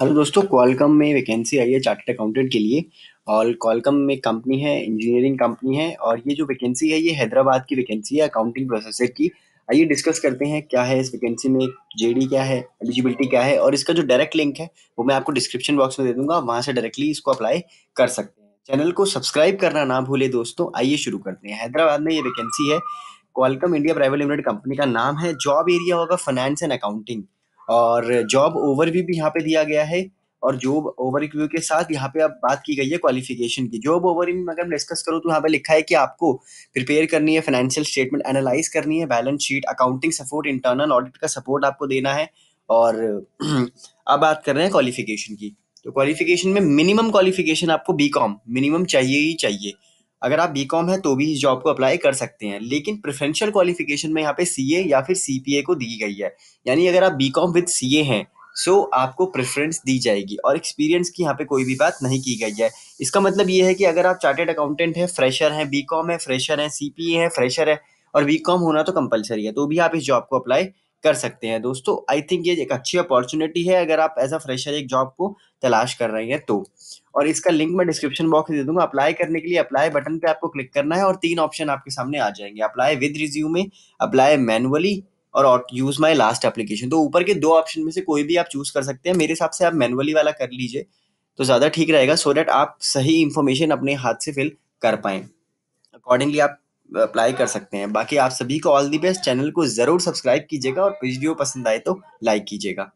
hello दोस्तों Qualcomm में vacancy आई है चार्टर्ड अकाउंटेंट के लिए और क्वालकम में कंपनी है इंजीनियरिंग कंपनी है और ये जो वैकेंसी है ये हैदराबाद की वैकेंसी है अकाउंटिंग प्रोसेसर की आइए डिस्कस करते हैं क्या है इस वैकेंसी में जेडी क्या है एलिजिबिलिटी क्या है और इसका जो डायरेक्ट लिंक है वो मैं आपको डिस्क्रिप्शन बॉक्स में दे दूंगा वहाँ से डायरेक्टली इसको अप्लाई कर सकते हैं चैनल को सब्सक्राइब करना ना भूले दोस्तों आइए शुरू करते हैं हैदराबाद में ये वैकेंसी है Qualcomm India private limited company का नाम है जॉब एरिया होगा फाइनेंस एंड अकाउंटिंग और जॉब ओवरव्यू भी यहाँ पे दिया गया है और जॉब ओवरव्यू के साथ यहाँ पे अब बात की गई है क्वालिफिकेशन की जॉब ओवरव्यू में अगर हम डिस्कस करूँ तो यहाँ पे लिखा है कि आपको प्रिपेयर करनी है फाइनेंशियल स्टेटमेंट एनालाइज करनी है balance sheet accounting support internal audit का सपोर्ट आपको देना है और अब बात कर रहे हैं क्वालिफिकेशन की तो क्वालिफिकेशन में मिनिमम क्वालिफिकेशन आपको बी कॉम मिनिमम चाहिए ही चाहिए अगर आप बी कॉम है तो भी इस जॉब को अप्लाई कर सकते हैं लेकिन प्रेफरेंशियल क्वालिफिकेशन में यहाँ पे सी ए या फिर सी पी ए को दी गई है यानी अगर आप B com with C A हैं सो so, आपको प्रेफरेंस दी जाएगी और एक्सपीरियंस की यहाँ पे कोई भी बात नहीं की गई है इसका मतलब ये है कि अगर आप चार्टेड अकाउंटेंट हैं फ्रेशर हैं बी कॉम है फ्रेशर हैं सी पी ए हैं फ्रेशर है और बी कॉम होना तो कंपलसरी है तो भी आप इस जॉब को अप्लाई कर सकते हैं दोस्तों आई थिंक ये एक अच्छी अपॉर्चुनिटी है अगर आप एज अ फ्रेशर एक जॉब को तलाश कर रहे हैं तो और इसका लिंक मैं डिस्क्रिप्शन बॉक्स दे दूंगा अप्लाई करने के लिए अप्लाई बटन पे आपको क्लिक करना है और तीन ऑप्शन आपके सामने आ जाएंगे apply with resume apply manually और यूज माई लास्ट एप्लीकेशन तो ऊपर के दो ऑप्शन में से कोई भी आप चूज कर सकते हैं मेरे हिसाब से आप मैनुअली वाला कर लीजिए तो ज़्यादा ठीक रहेगा सो so डैट आप सही इन्फॉर्मेशन अपने हाथ से फिल कर पाए अकॉर्डिंगली आप अप्लाई कर सकते हैं बाकी आप सभी को ऑल दी बेस्ट चैनल को ज़रूर सब्सक्राइब कीजिएगा और वीडियो पसंद आए तो लाइक कीजिएगा